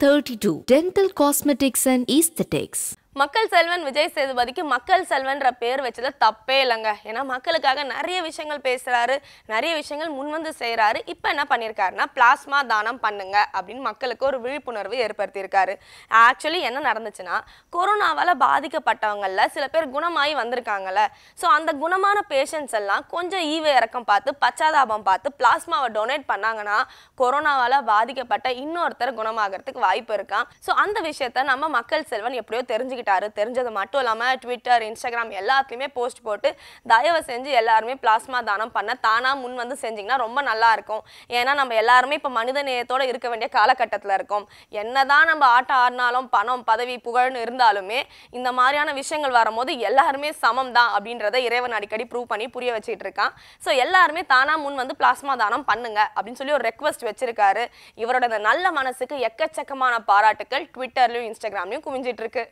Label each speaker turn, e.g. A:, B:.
A: 32 Dental Cosmetics and Aesthetics
B: மக்கள் செல்வன் விஜய் சேதுபதிக்கு மக்கள் செல்வன்ற பேர் வச்சத தப்பே இல்லைங்க ஏன்னா மக்களுக்காக நிறைய விஷயங்கள் பேசுகிறாரு நிறைய விஷயங்கள் முன்வந்து செய்கிறாரு இப்போ என்ன பண்ணியிருக்காருன்னா பிளாஸ்மா தானம் பண்ணுங்க அப்படின்னு மக்களுக்கு ஒரு விழிப்புணர்வு ஏற்படுத்தியிருக்காரு ஆக்சுவலி என்ன நடந்துச்சுன்னா கொரோனாவால் பாதிக்கப்பட்டவங்களில் சில பேர் குணமாகி வந்திருக்காங்கல்ல ஸோ அந்த குணமான பேஷண்ட்ஸ் எல்லாம் கொஞ்சம் ஈவ இறக்கம் பார்த்து பச்சாதாபம் பார்த்து பிளாஸ்மாவை டொனேட் பண்ணாங்கன்னா கொரோனாவால் பாதிக்கப்பட்ட இன்னொருத்தர் குணமாகிறதுக்கு வாய்ப்பு இருக்கான் ஸோ அந்த விஷயத்த நம்ம மக்கள் செல்வன் எப்படியோ தெரிஞ்சுக்கிட்டு பண்ணிட்டாரு தெரிஞ்சது மட்டும் இல்லாம ட்விட்டர் இன்ஸ்டாகிராம் எல்லாத்துலயுமே போஸ்ட் போட்டு தயவு செஞ்சு எல்லாருமே பிளாஸ்மா தானம் பண்ண தானாக முன் வந்து செஞ்சிங்கன்னா ரொம்ப நல்லா இருக்கும் ஏன்னா நம்ம எல்லாருமே இப்போ மனித நேயத்தோட இருக்க வேண்டிய காலகட்டத்தில் இருக்கோம் என்னதான் நம்ம ஆட்டம் ஆடினாலும் பணம் பதவி புகழ்னு இருந்தாலுமே இந்த மாதிரியான விஷயங்கள் வரும்போது எல்லாருமே சமம் தான் அப்படின்றத இறைவன் அடிக்கடி ப்ரூவ் பண்ணி புரிய வச்சுட்டு இருக்கான் ஸோ எல்லாருமே தானாக முன் வந்து பிளாஸ்மா தானம் பண்ணுங்க அப்படின்னு சொல்லி ஒரு ரெக்வஸ்ட் வச்சிருக்காரு இவரோட நல்ல மனசுக்கு எக்கச்சக்கமான பாராட்டுக்கள் ட்விட்டர்லையும் இன்ஸ்டாகிராம்லயும் குவிஞ்சிட்டு இருக்கு